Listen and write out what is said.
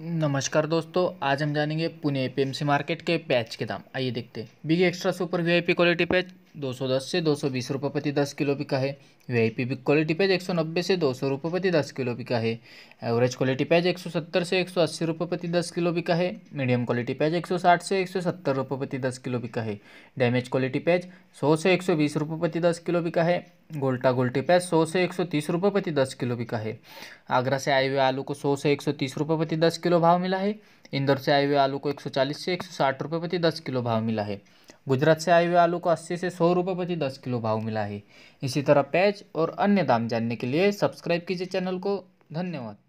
नमस्कार दोस्तों आज हम जानेंगे पुणे पीएमसी मार्केट के पैच के दाम आइए देखते हैं big extra super VIP quality patch 210 से 220 रुपये प्रति दस किलो बिका है वीआईपी बिग क्वालिटी सौ 190 से 200 रुपये प्रति दस किलो बिका है एवरेज क्वालिटी सौ 170 से 180 रुपये प्रति दस किलो बिका है मीडियम क्वालिटी सौ 160 से 170 रुपये प्रति दस किलो बिका है डैमेज क्वालिटी पैज 100 से 120 रुपये प्रति दस किलो बिका है गोल्टा गोल्टी पैज सौ से एक सौ तीस रुपये प्रति दस किलो बिका है आगरा से आए हुए आलू को सौ से एक सौ तीस रुपये प्रति दस किलो भाव मिला है इंदौर से आए हुए आलू को एक सौ चालीस से एक सौ साठ रुपये प्रति दस किलो भाव मिला है गुजरात से आए हुए आलू को अस्सी से सौ रुपये प्रति दस किलो भाव मिला है इसी तरह पैज और अन्य दाम जानने के लिए सब्सक्राइब कीजिए चैनल को धन्यवाद